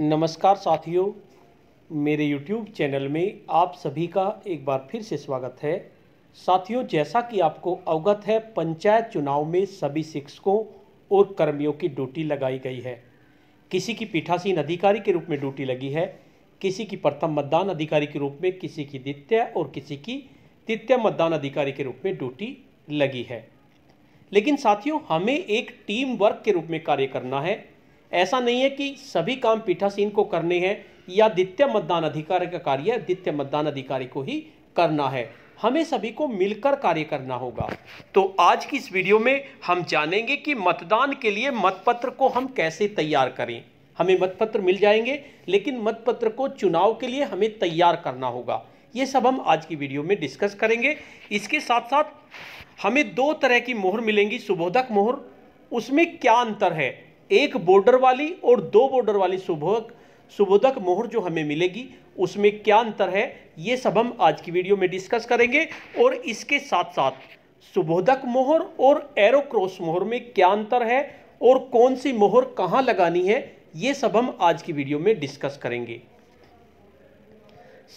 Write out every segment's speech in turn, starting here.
नमस्कार साथियों मेरे YouTube चैनल में आप सभी का एक बार फिर से स्वागत है साथियों जैसा कि आपको अवगत है पंचायत चुनाव में सभी शिक्षकों और कर्मियों की ड्यूटी लगाई गई है किसी की पीठासीन अधिकारी के रूप में ड्यूटी लगी है किसी की प्रथम मतदान अधिकारी के रूप में किसी की द्वितीय और किसी की तृतीय मतदान अधिकारी के रूप में ड्यूटी लगी है लेकिन साथियों हमें एक टीम वर्क के रूप में कार्य करना है ऐसा नहीं है कि सभी काम पीठासीन को करने हैं या द्वितीय मतदान अधिकारी का कार्य द्वितीय मतदान अधिकारी को ही करना है हमें सभी को मिलकर कार्य करना होगा तो आज की इस वीडियो में हम जानेंगे कि मतदान के लिए मतपत्र को हम कैसे तैयार करें हमें मतपत्र मिल जाएंगे लेकिन मतपत्र को चुनाव के लिए हमें तैयार करना होगा ये सब हम आज की वीडियो में डिस्कस करेंगे इसके साथ साथ हमें दो तरह की मोहर मिलेंगी सुबोधक मोहर उसमें क्या अंतर है एक बॉर्डर वाली और दो बॉर्डर वाली सुबोधक सुबोधक मोहर जो हमें मिलेगी उसमें क्या अंतर है ये सब हम आज की वीडियो में डिस्कस करेंगे और इसके साथ साथ सुबोधक मोहर और एरो क्रॉस मोहर में क्या अंतर है और कौन सी मोहर कहाँ लगानी है ये सब हम आज की वीडियो में डिस्कस करेंगे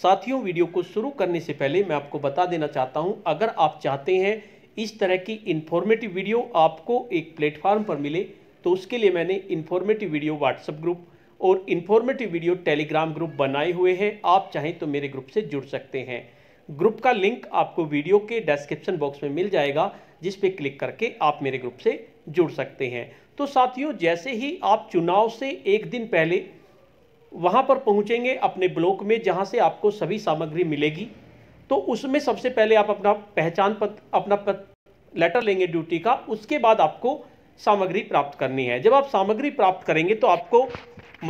साथियों वीडियो को शुरू करने से पहले मैं आपको बता देना चाहता हूं अगर आप चाहते हैं इस तरह की इन्फॉर्मेटिव वीडियो आपको एक प्लेटफॉर्म पर मिले तो उसके लिए मैंने इन्फॉर्मेटिव वीडियो व्हाट्सअप ग्रुप और इन्फॉर्मेटिव वीडियो टेलीग्राम ग्रुप बनाए हुए हैं आप चाहें तो मेरे ग्रुप से जुड़ सकते हैं ग्रुप का लिंक आपको वीडियो के डिस्क्रिप्शन बॉक्स में मिल जाएगा जिस पे क्लिक करके आप मेरे ग्रुप से जुड़ सकते हैं तो साथियों जैसे ही आप चुनाव से एक दिन पहले वहाँ पर पहुँचेंगे अपने ब्लॉक में जहाँ से आपको सभी सामग्री मिलेगी तो उसमें सबसे पहले आप अपना पहचान पत्र अपना पत्र लेटर लेंगे ड्यूटी का उसके बाद आपको सामग्री प्राप्त करनी है जब आप सामग्री प्राप्त करेंगे तो आपको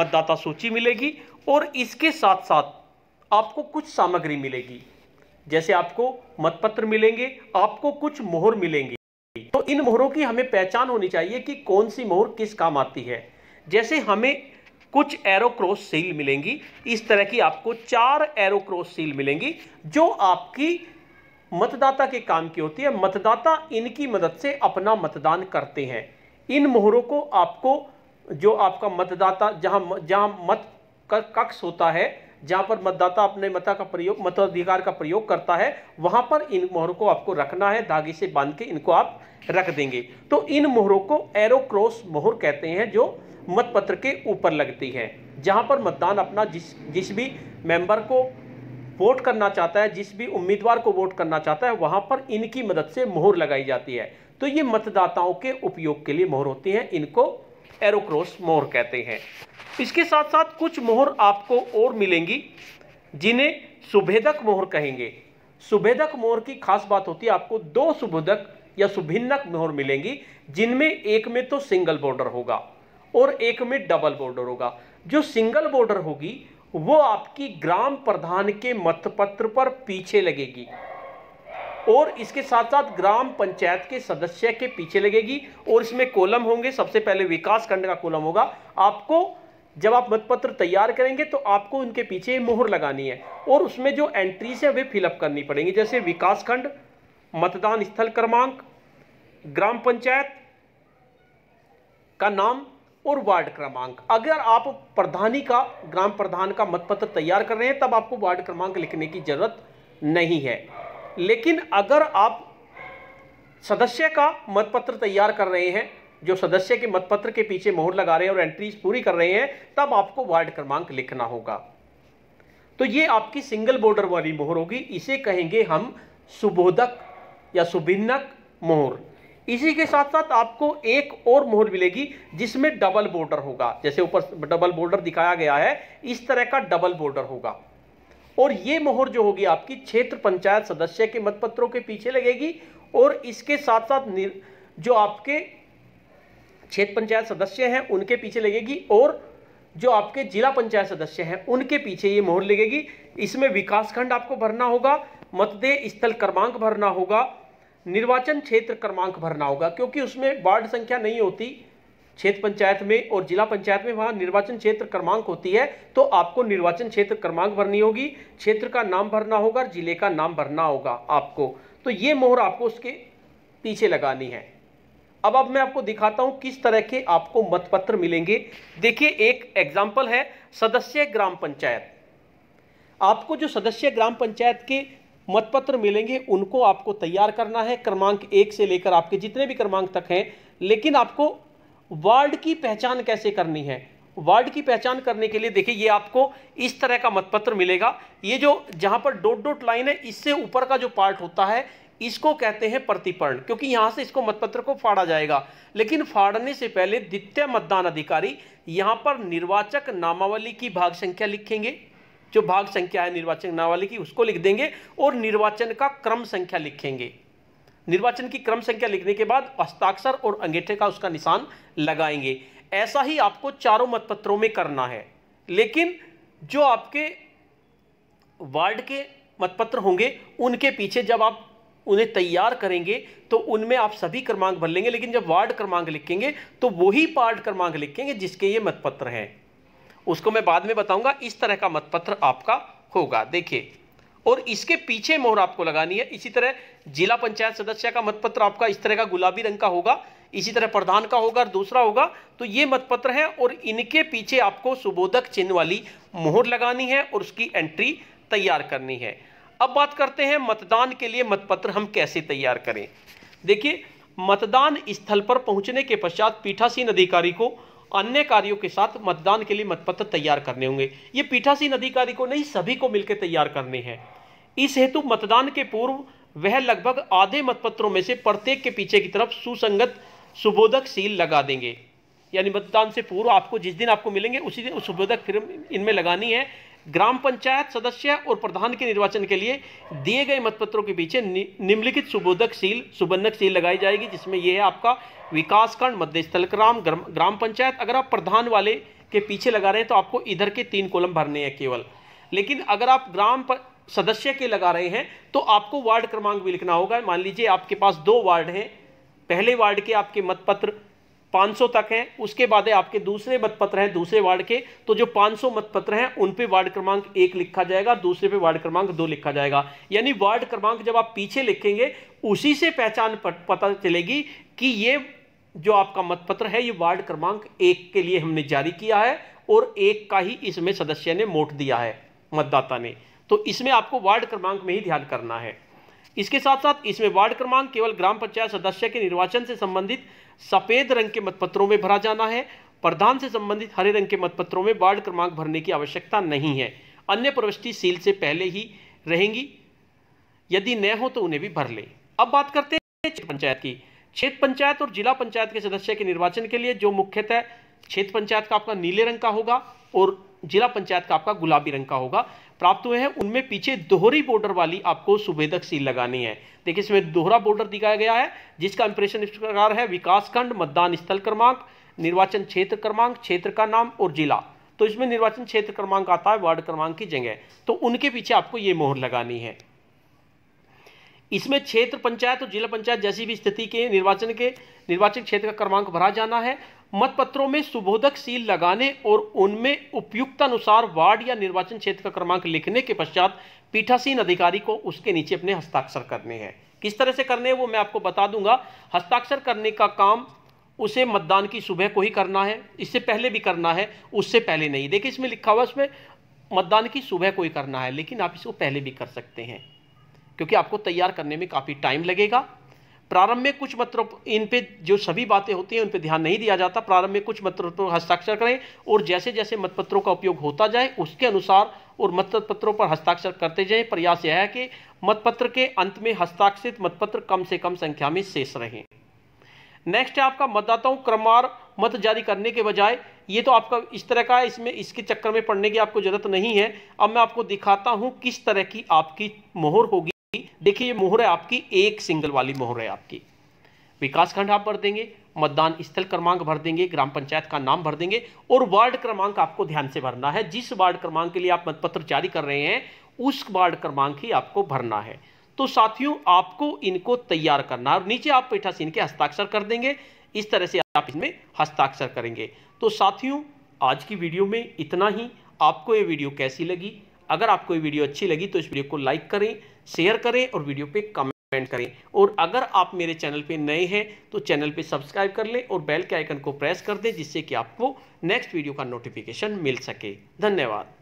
मतदाता सूची मिलेगी और इसके साथ साथ आपको कुछ सामग्री मिलेगी जैसे आपको मतपत्र मिलेंगे आपको कुछ मोहर मिलेंगी तो इन मोहरों की हमें पहचान होनी चाहिए कि कौन सी मोहर किस काम आती है जैसे हमें कुछ एरो क्रॉस सील मिलेंगी इस तरह की आपको चार एरो क्रॉस सील मिलेंगी जो आपकी मतदाता के काम की होती है मतदाता इनकी मदद से अपना मतदान करते हैं इन मोहरों को आपको जो आपका मतदाता जहां जहां मत कक्ष होता है जहां पर मतदाता अपने मता का प्रयोग मताधिकार का प्रयोग करता है वहां पर इन मोहरों को आपको रखना है धागे से बांध के इनको आप रख देंगे तो इन मोहरों को एरोक्रॉस मोहर कहते हैं जो मतपत्र के ऊपर लगती है जहाँ पर मतदान अपना जिस जिस भी मेंबर को वोट करना चाहता है जिस भी उम्मीदवार को वोट करना चाहता है वहां पर इनकी मदद से मोहर लगाई जाती है तो ये मतदाताओं के उपयोग के लिए मोहर होती हैं इनको एरोक्रोस मोहर कहते हैं इसके साथ साथ कुछ मोहर आपको और मिलेंगी जिन्हें सुभेदक मोहर कहेंगे सुभेदक मोहर की खास बात होती है आपको दो सुभेदक या सुभिन्नक मोहर मिलेंगी जिनमें एक में तो सिंगल बॉर्डर होगा और एक में डबल बॉर्डर होगा जो सिंगल बॉर्डर होगी वो आपकी ग्राम प्रधान के मतपत्र पर पीछे लगेगी और इसके साथ साथ ग्राम पंचायत के सदस्य के पीछे लगेगी और इसमें कॉलम होंगे सबसे पहले विकास खंड का कॉलम होगा आपको जब आप मतपत्र तैयार करेंगे तो आपको उनके पीछे मोहर लगानी है और उसमें जो एंट्रीज है वे फिलअप करनी पड़ेंगी जैसे विकास खंड मतदान स्थल क्रमांक ग्राम पंचायत का नाम और वार्ड क्रमांक अगर आप प्रधानी का ग्राम प्रधान का मतपत्र तैयार कर रहे हैं तब आपको वार्ड क्रमांक लिखने की जरूरत नहीं है लेकिन अगर आप सदस्य का मतपत्र तैयार कर रहे हैं जो सदस्य के मतपत्र के पीछे मोहर लगा रहे हैं और एंट्रीज पूरी कर रहे हैं तब आपको वार्ड क्रमांक लिखना होगा तो ये आपकी सिंगल बॉर्डर वाली मोहर होगी इसे कहेंगे हम सुबोधक या सुभिन्नक मोहर इसी के साथ साथ आपको एक और मोहर मिलेगी जिसमें डबल बॉर्डर होगा जैसे ऊपर डबल बॉर्डर दिखाया गया है इस तरह का डबल बॉर्डर होगा और ये मोहर जो होगी आपकी क्षेत्र पंचायत सदस्य के मतपत्रों के पीछे लगेगी और इसके साथ साथ जो आपके क्षेत्र पंचायत सदस्य हैं उनके पीछे लगेगी और जो आपके जिला पंचायत सदस्य हैं उनके पीछे ये मोहर लगेगी इसमें विकासखंड आपको भरना होगा मतदेय स्थल क्रमांक भरना होगा निर्वाचन क्षेत्र क्रमांक भरना होगा क्योंकि उसमें वार्ड संख्या नहीं होती क्षेत्र पंचायत में और जिला पंचायत में वहाँ निर्वाचन क्षेत्र क्रमांक होती है तो आपको निर्वाचन क्षेत्र क्रमांक भरनी होगी क्षेत्र का नाम भरना होगा और जिले का नाम भरना होगा आपको तो ये मोहर आपको उसके पीछे लगानी है अब अब मैं आपको दिखाता हूँ किस तरह के आपको मतपत्र मिलेंगे देखिए एक एग्जाम्पल है सदस्य ग्राम पंचायत आपको जो सदस्य ग्राम पंचायत के मतपत्र मिलेंगे उनको आपको तैयार करना है क्रमांक एक से लेकर आपके जितने भी क्रमांक तक हैं लेकिन आपको वर्ड की पहचान कैसे करनी है वर्ड की पहचान करने के लिए देखिए ये आपको इस तरह का मतपत्र मिलेगा ये जो जहाँ पर डोट डोट लाइन है इससे ऊपर का जो पार्ट होता है इसको कहते हैं प्रतिपर्ण क्योंकि यहाँ से इसको मतपत्र को फाड़ा जाएगा लेकिन फाड़ने से पहले द्वितीय मतदान अधिकारी यहाँ पर निर्वाचक नामावली की भाग संख्या लिखेंगे जो भाग संख्या है निर्वाचक नामावली की उसको लिख देंगे और निर्वाचन का क्रम संख्या लिखेंगे निर्वाचन की क्रम संख्या लिखने के बाद हस्ताक्षर और अंगेठे का उसका निशान लगाएंगे ऐसा ही आपको चारों मतपत्रों में करना है लेकिन जो आपके वार्ड के मतपत्र होंगे उनके पीछे जब आप उन्हें तैयार करेंगे तो उनमें आप सभी क्रमांक भर लेंगे लेकिन जब वार्ड क्रमांक लिखेंगे तो वही पार्ट क्रमांक लिखेंगे जिसके ये मतपत्र हैं उसको मैं बाद में बताऊंगा इस तरह का मतपत्र आपका होगा देखिए और इसके पीछे मोहर आपको लगानी है इसी तरह जिला पंचायत सदस्य का मतपत्र आपका इस तरह का गुलाबी रंग का होगा इसी तरह प्रधान का होगा और दूसरा होगा तो ये मतपत्र है और इनके पीछे आपको सुबोधक चिन्ह वाली मोहर लगानी है और उसकी एंट्री तैयार करनी है अब बात करते हैं मतदान के लिए मतपत्र हम कैसे तैयार करें देखिए मतदान स्थल पर पहुंचने के पश्चात पीठासीन अधिकारी को अन्य कार्यों के साथ मतदान के लिए मतपत्र तैयार करने होंगे ये पीठासीन अधिकारी को नहीं सभी को मिलकर तैयार करने हैं इस हेतु मतदान के पूर्व वह लगभग आधे मतपत्रों में से प्रत्येक के पीछे की तरफ सुसंगत सुबोधक सील लगा देंगे यानी मतदान से पूर्व आपको जिस दिन आपको मिलेंगे उसी दिन सुबोधक फिर इनमें लगानी है ग्राम पंचायत सदस्य और प्रधान के निर्वाचन के लिए दिए गए मतपत्रों के पीछे नि, निम्नलिखित सुबोधक सील सुबंधक सील लगाई जाएगी जिसमें यह है आपका विकासखंड मध्य स्थलग्राम ग्राम पंचायत अगर आप प्रधान वाले के पीछे लगा रहे हैं तो आपको इधर के तीन कॉलम भरने हैं केवल लेकिन अगर आप ग्राम पर, सदस्य के लगा रहे हैं तो आपको वार्ड क्रमांक भी लिखना होगा मान लीजिए आपके पास दो वार्ड हैं पहले वार्ड के आपके मतपत्र 500 तक हैं उसके बाद है आपके दूसरे मतपत्र हैं दूसरे वार्ड के तो जो 500 मतपत्र हैं उन पे वार्ड क्रमांक एक लिखा जाएगा दूसरे पे वार्ड क्रमांक दो लिखा जाएगा यानी वार्ड क्रमांक जब आप पीछे लिखेंगे उसी से पहचान पता चलेगी कि ये जो आपका मतपत्र है ये वार्ड क्रमांक एक के लिए हमने जारी किया है और एक का ही इसमें सदस्य ने वोट दिया है मतदाता ने तो इसमें आपको वार्ड क्रमांक में ही ध्यान करना है इसके साथ साथ इसमें वार्ड क्रमांक केवल ग्राम पंचायत सदस्य के निर्वाचन से संबंधित सफेद रंग के मतपत्रों में भरा जाना है प्रधान से संबंधित हरे रंग के मतपत्रों में वार्ड क्रमांक भरने की आवश्यकता नहीं है अन्य प्रविष्टि सील से पहले ही रहेंगी यदि न हो तो उन्हें भी भर ले अब बात करते हैं पंचायत की क्षेत्र पंचायत और जिला पंचायत के सदस्य के निर्वाचन के लिए जो मुख्यतः क्षेत्र पंचायत का आपका नीले रंग का होगा और जिला पंचायत का आपका गुलाबी रंग का होगा प्राप्त हुए हैं उनमें पीछे दोहरी बॉर्डर वाली आपको सुभेदक सील लगानी है देखिए इसमें दोहरा बॉर्डर दिखाया गया है जिसका इंप्रेशन इस प्रकार है विकासखंड मतदान स्थल क्रमांक निर्वाचन क्षेत्र क्रमांक क्षेत्र का नाम और जिला तो इसमें निर्वाचन क्षेत्र क्रमांक आता है वार्ड क्रमांक की जगह तो उनके पीछे आपको ये मोहर लगानी है इसमें क्षेत्र पंचायत और जिला पंचायत जैसी भी स्थिति के निर्वाचन के निर्वाचन क्षेत्र का क्रमांक भरा जाना है मतपत्रों में सुबोधक सील लगाने और उनमें उपयुक्तानुसार वार्ड या निर्वाचन क्षेत्र का क्रमांक लिखने के पश्चात पीठासीन अधिकारी को उसके नीचे अपने हस्ताक्षर करने हैं किस तरह से करने हैं वो मैं आपको बता दूंगा हस्ताक्षर करने का काम उसे मतदान की सुबह को ही करना है इससे पहले भी करना है उससे पहले नहीं देखिए इसमें लिखा हुआ इसमें मतदान की सुबह को ही करना है लेकिन आप इसको पहले भी कर सकते हैं क्योंकि आपको तैयार करने में काफ़ी टाइम लगेगा प्रारंभ में कुछ मतलब इन पे जो सभी बातें होती हैं उन पे ध्यान नहीं दिया जाता प्रारंभ में कुछ मतपत्रों पर हस्ताक्षर करें और जैसे जैसे मतपत्रों का उपयोग होता जाए उसके अनुसार और मतपत्रों पर हस्ताक्षर करते जाएं प्रयास यह है कि मतपत्र के अंत में हस्ताक्षरित मतपत्र कम से कम संख्या में शेष रहें नेक्स्ट है आपका मतदाताओं क्रमवार मत जारी करने के बजाय ये तो आपका इस तरह का इसमें इसके चक्कर में पड़ने की आपको जरूरत नहीं है अब मैं आपको दिखाता हूँ किस तरह की आपकी मोहर होगी देखिए ये मोहर है आपकी एक सिंगल वाली मोहर है आपकी विकास खंड आप भर देंगे मतदान स्थल क्रमांक भर देंगे ग्राम पंचायत का नाम भर देंगे और वार्ड क्रमांक आपको ध्यान से भरना है जिस वार्ड क्रमांक के लिए आप मतपत्र जारी कर रहे हैं उस वार्ड क्रमांक ही आपको भरना है तो साथियों आपको इनको तैयार करना और नीचे आप पीठासीन के हस्ताक्षर कर देंगे इस तरह से आप इसमें हस्ताक्षर करेंगे तो साथियों आज की वीडियो में इतना ही आपको ये वीडियो कैसी लगी अगर आपको ये वीडियो अच्छी लगी तो इस वीडियो को लाइक करें शेयर करें और वीडियो पे कमेंट करें और अगर आप मेरे चैनल पे नए हैं तो चैनल पे सब्सक्राइब कर लें और बेल के आइकन को प्रेस कर दें जिससे कि आपको नेक्स्ट वीडियो का नोटिफिकेशन मिल सके धन्यवाद